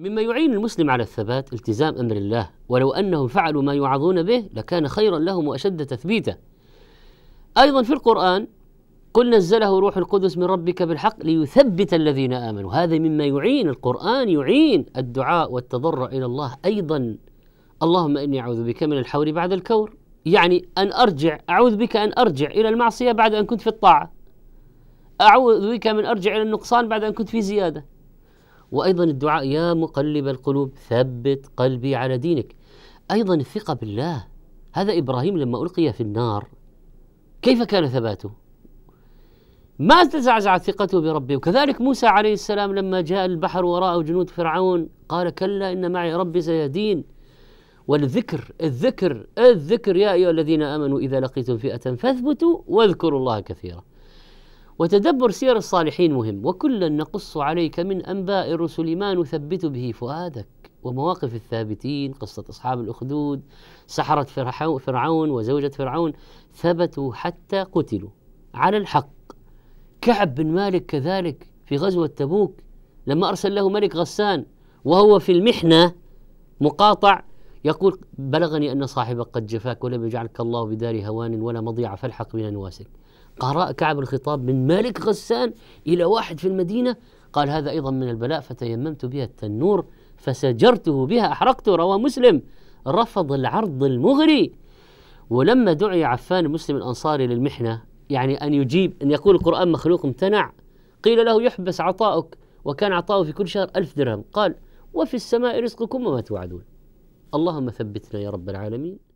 مما يعين المسلم على الثبات التزام امر الله ولو انهم فعلوا ما يوعظون به لكان خيرا لهم واشد تثبيتا. ايضا في القران قل نزله روح القدس من ربك بالحق ليثبت الذين امنوا، هذا مما يعين القران يعين الدعاء والتضرع الى الله ايضا. اللهم اني اعوذ بك من الحور بعد الكور، يعني ان ارجع اعوذ بك ان ارجع الى المعصيه بعد ان كنت في الطاعه. اعوذ بك من ارجع الى النقصان بعد ان كنت في زياده. وأيضا الدعاء يا مقلب القلوب ثبت قلبي على دينك أيضا الثقة بالله هذا إبراهيم لما ألقي في النار كيف كان ثباته ما تزعزعت ثقته بربه وكذلك موسى عليه السلام لما جاء البحر وراءه جنود فرعون قال كلا إن معي ربي سيهدين والذكر الذكر الذكر يا أيها الذين آمنوا إذا لقيتم فئة فاثبتوا واذكروا الله كثيرا وتدبر سير الصالحين مهم وكلا نقص عليك من انباء الرسل ما نثبت به فؤادك ومواقف الثابتين قصه اصحاب الاخدود سحره فرعون وزوجه فرعون ثبتوا حتى قتلوا على الحق كعب بن مالك كذلك في غزوه تبوك لما ارسل له ملك غسان وهو في المحنه مقاطع يقول بلغني أن صاحبك قد جفاك ولم يجعلك الله بدار هوان ولا مضيع فالحق بنا نواسك قراء كعب الخطاب من مالك غسان إلى واحد في المدينة قال هذا أيضا من البلاء فتيممت بها التنور فسجرته بها أحرقته روى مسلم رفض العرض المغري ولما دعي عفان مسلم الأنصاري للمحنة يعني أن يجيب أن يقول القرآن مخلوق امتنع قيل له يحبس عطاؤك وكان عطاؤه في كل شهر ألف درهم قال وفي السماء رزقكم وما توعدون اللهم ثبتنا يا رب العالمين